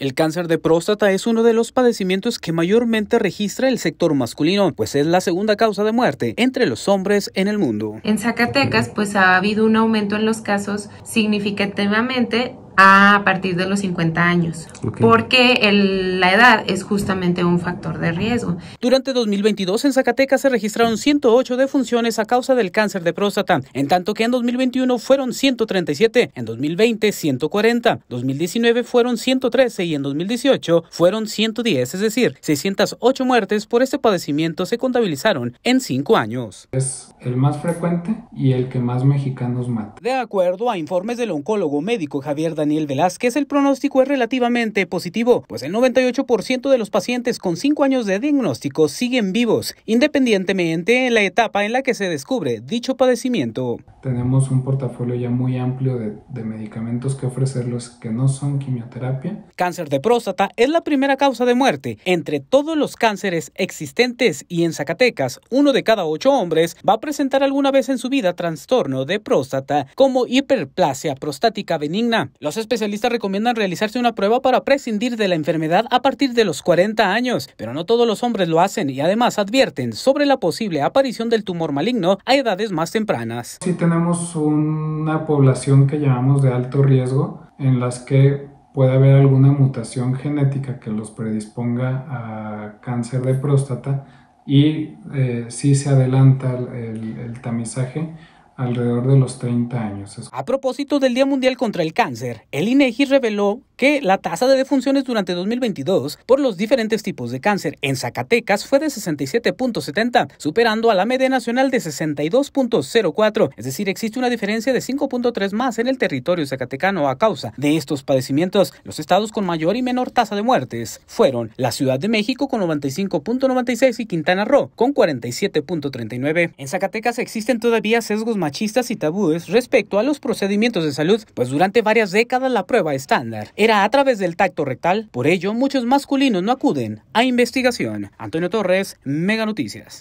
El cáncer de próstata es uno de los padecimientos que mayormente registra el sector masculino, pues es la segunda causa de muerte entre los hombres en el mundo. En Zacatecas, pues ha habido un aumento en los casos significativamente a partir de los 50 años, porque la edad es justamente un factor de riesgo. Durante 2022 en Zacatecas se registraron 108 defunciones a causa del cáncer de próstata, en tanto que en 2021 fueron 137, en 2020 140, 2019 fueron 113 y en 2018 fueron 110, es decir, 608 muertes por este padecimiento se contabilizaron en 5 años. Es el más frecuente y el que más mexicanos mata. De acuerdo a informes del oncólogo médico Javier Daniel Daniel Velázquez, el pronóstico es relativamente positivo, pues el 98% de los pacientes con 5 años de diagnóstico siguen vivos, independientemente en la etapa en la que se descubre dicho padecimiento. Tenemos un portafolio ya muy amplio de, de medicamentos que ofrecerlos que no son quimioterapia. Cáncer de próstata es la primera causa de muerte. Entre todos los cánceres existentes y en Zacatecas, uno de cada ocho hombres va a presentar alguna vez en su vida trastorno de próstata como hiperplasia prostática benigna. Los especialistas recomiendan realizarse una prueba para prescindir de la enfermedad a partir de los 40 años, pero no todos los hombres lo hacen y además advierten sobre la posible aparición del tumor maligno a edades más tempranas. Si tenemos una población que llamamos de alto riesgo, en las que puede haber alguna mutación genética que los predisponga a cáncer de próstata y eh, si se adelanta el tamizaje, alrededor de los 30 años. A propósito del Día Mundial contra el Cáncer, el INEGI e reveló que la tasa de defunciones durante 2022 por los diferentes tipos de cáncer en Zacatecas fue de 67.70, superando a la media nacional de 62.04, es decir, existe una diferencia de 5.3 más en el territorio zacatecano a causa de estos padecimientos. Los estados con mayor y menor tasa de muertes fueron la Ciudad de México con 95.96 y Quintana Roo con 47.39. En Zacatecas existen todavía sesgos machistas y tabúes respecto a los procedimientos de salud, pues durante varias décadas la prueba estándar era a través del tacto rectal. Por ello, muchos masculinos no acuden a investigación. Antonio Torres, Mega Noticias.